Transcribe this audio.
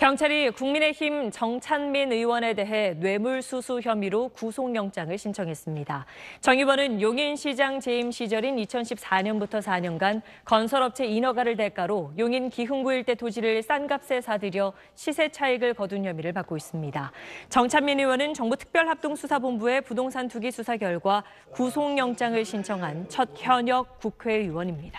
경찰이 국민의힘 정찬민 의원에 대해 뇌물수수 혐의로 구속영장을 신청했습니다. 정 의원은 용인시장 재임 시절인 2014년부터 4년간 건설업체 인허가를 대가로 용인 기흥구 일대 토지를 싼값에 사들여 시세 차익을 거둔 혐의를 받고 있습니다. 정찬민 의원은 정부 특별합동수사본부의 부동산 투기 수사 결과 구속영장을 신청한 첫 현역 국회의원입니다.